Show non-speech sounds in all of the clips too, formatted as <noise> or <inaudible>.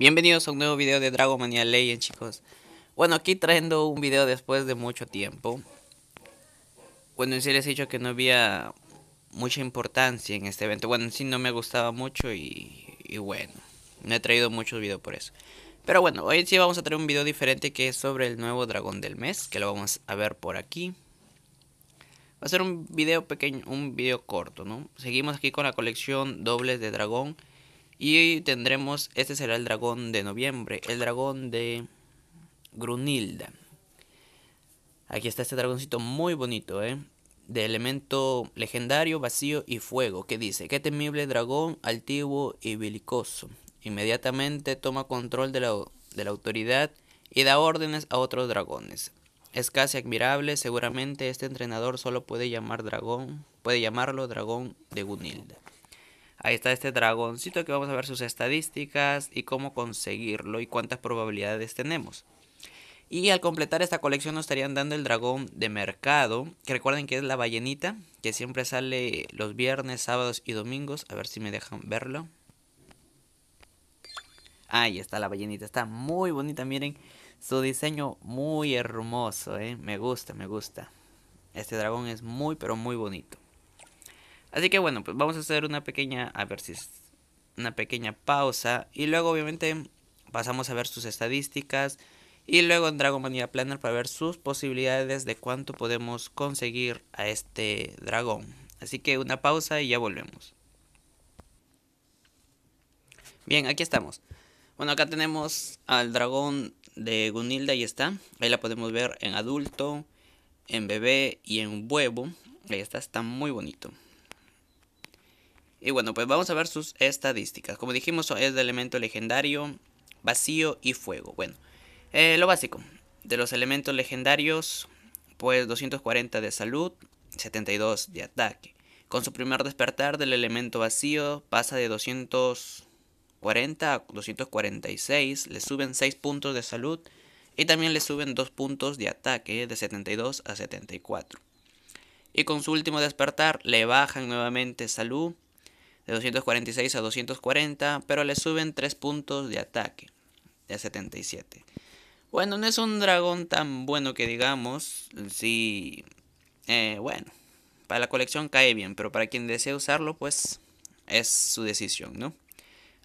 Bienvenidos a un nuevo video de Dragomania Legend chicos Bueno aquí trayendo un video después de mucho tiempo Bueno en sí les he dicho que no había mucha importancia en este evento Bueno en sí no me gustaba mucho y, bueno No he traído muchos videos por eso Pero bueno hoy sí vamos a traer un video diferente que es sobre el nuevo dragón del mes Que lo vamos a ver por aquí Va a ser un video pequeño, un video corto ¿no? Seguimos aquí con la colección dobles de dragón y tendremos, este será el dragón de noviembre, el dragón de Grunilda. Aquí está este dragoncito muy bonito, ¿eh? De elemento legendario, vacío y fuego, que dice, qué temible dragón, altivo y belicoso. Inmediatamente toma control de la, de la autoridad y da órdenes a otros dragones. Es casi admirable, seguramente este entrenador solo puede llamar dragón, puede llamarlo dragón de Grunilda. Ahí está este dragoncito que vamos a ver sus estadísticas y cómo conseguirlo y cuántas probabilidades tenemos. Y al completar esta colección nos estarían dando el dragón de mercado, que recuerden que es la ballenita, que siempre sale los viernes, sábados y domingos. A ver si me dejan verlo. Ahí está la ballenita, está muy bonita, miren. Su diseño muy hermoso, eh. me gusta, me gusta. Este dragón es muy, pero muy bonito. Así que bueno, pues vamos a hacer una pequeña, a ver si es una pequeña pausa y luego obviamente pasamos a ver sus estadísticas y luego en Dragon Mania Planner para ver sus posibilidades de cuánto podemos conseguir a este dragón. Así que una pausa y ya volvemos. Bien, aquí estamos. Bueno, acá tenemos al dragón de Gunilda, ahí está. Ahí la podemos ver en adulto, en bebé y en huevo. Ahí está, está muy bonito. Y bueno, pues vamos a ver sus estadísticas. Como dijimos, es de elemento legendario, vacío y fuego. Bueno, eh, lo básico. De los elementos legendarios, pues 240 de salud, 72 de ataque. Con su primer despertar del elemento vacío, pasa de 240 a 246, le suben 6 puntos de salud y también le suben 2 puntos de ataque de 72 a 74. Y con su último despertar le bajan nuevamente salud de 246 a 240, pero le suben 3 puntos de ataque, de 77. Bueno, no es un dragón tan bueno que digamos, sí, eh, bueno, para la colección cae bien, pero para quien desea usarlo, pues es su decisión, ¿no?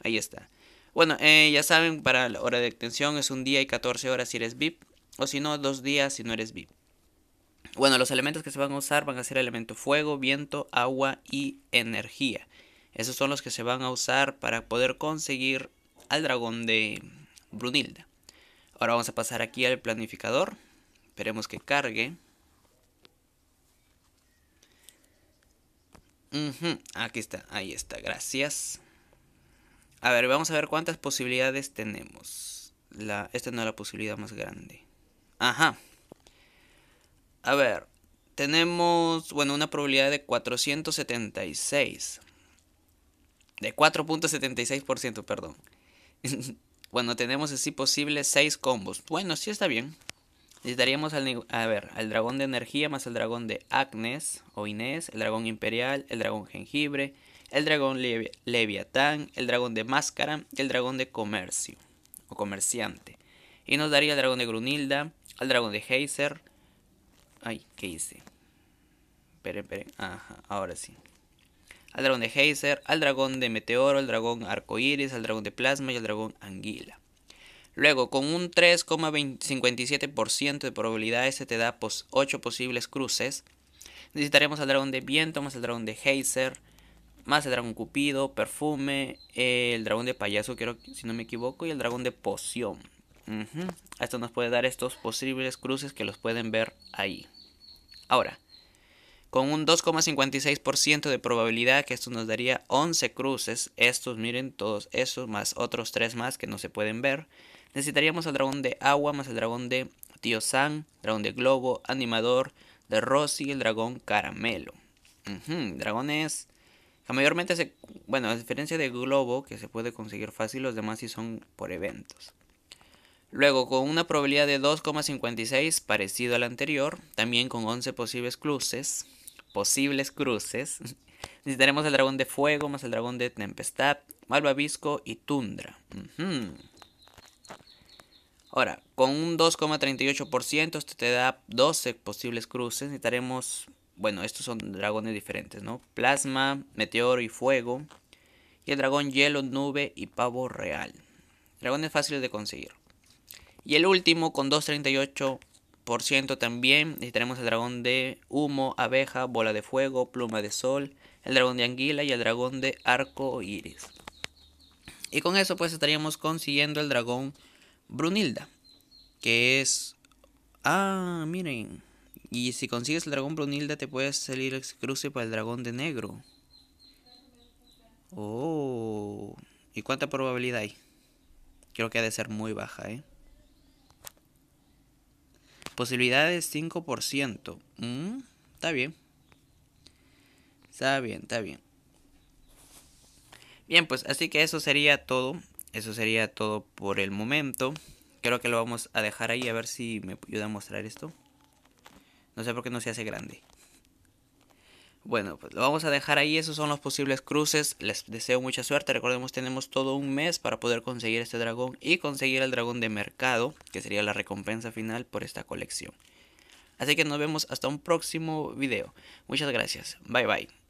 Ahí está. Bueno, eh, ya saben, para la hora de detención es un día y 14 horas si eres VIP, o si no, dos días si no eres VIP. Bueno, los elementos que se van a usar van a ser elemento fuego, viento, agua y energía. Esos son los que se van a usar para poder conseguir al dragón de Brunilda. Ahora vamos a pasar aquí al planificador. Esperemos que cargue. aquí está, ahí está, gracias. A ver, vamos a ver cuántas posibilidades tenemos. La, esta no es la posibilidad más grande. Ajá. A ver, tenemos, bueno, una probabilidad de 476. De 4.76%, perdón. bueno, <laughs> tenemos así posible 6 combos. Bueno, sí está bien. Necesitaríamos al, a ver, al dragón de energía más el dragón de Agnes o Inés, el dragón imperial, el dragón jengibre, el dragón leviatán, el dragón de máscara y el dragón de comercio o comerciante. Y nos daría el dragón de Grunilda, al dragón de Heiser. Ay, ¿qué hice? Esperen, esperen. Ajá, ahora sí al dragón de Heiser, al dragón de Meteoro, al dragón iris, al dragón de Plasma y al dragón Anguila. Luego, con un 3,57% de probabilidades se te da 8 pues, posibles cruces. Necesitaremos al dragón de viento, más el dragón de Heiser, más el dragón Cupido, perfume, eh, el dragón de payaso, si no me equivoco, y el dragón de poción. Esto nos puede dar estos posibles cruces que los pueden ver ahí. Ahora, con un 2,56% de probabilidad, que esto nos daría 11 cruces. Estos, miren, todos esos. más otros 3 más que no se pueden ver. Necesitaríamos al dragón de agua, más el dragón de Tío San, dragón de globo, animador, de Rossi y el dragón caramelo. dragones mayormente se... Bueno, a diferencia de globo, que se puede conseguir fácil, los demás sí son por eventos. Luego, con una probabilidad de 2,56, parecido al anterior, también con 11 posibles cruces, posibles cruces, necesitaremos el dragón de fuego, más el dragón de tempestad, malvavisco y tundra. Ahora, con un 2,38% esto te da 12 posibles cruces. Necesitaremos, bueno, estos son dragones diferentes, ¿no? Plasma, meteoro y fuego. Y el dragón hielo, nube y pavo real. Dragones fáciles de conseguir. Y el último con 238 por ciento también tenemos el dragón de humo, abeja, bola de fuego, pluma de sol, el dragón de anguila y el dragón de arco iris. Y con eso pues estaríamos consiguiendo el dragón Brunilda, que es... Ah, miren. Y si consigues el dragón Brunilda te puedes salir el cruce para el dragón de negro. Oh. ¿Y cuánta probabilidad hay? Creo que ha de ser muy baja, ¿eh? Posibilidades 5%. Mm, está bien. Está bien, está bien. Bien, pues así que eso sería todo. Eso sería todo por el momento. Creo que lo vamos a dejar ahí a ver si me ayuda a mostrar esto. No sé por qué no se hace grande. Bueno, pues lo vamos a dejar ahí. Esos son los posibles cruces. Les deseo mucha suerte. Recordemos, tenemos todo un mes para poder conseguir este dragón y conseguir el dragón de mercado, que sería la recompensa final por esta colección. Así que nos vemos hasta un próximo video. Muchas gracias. Bye bye.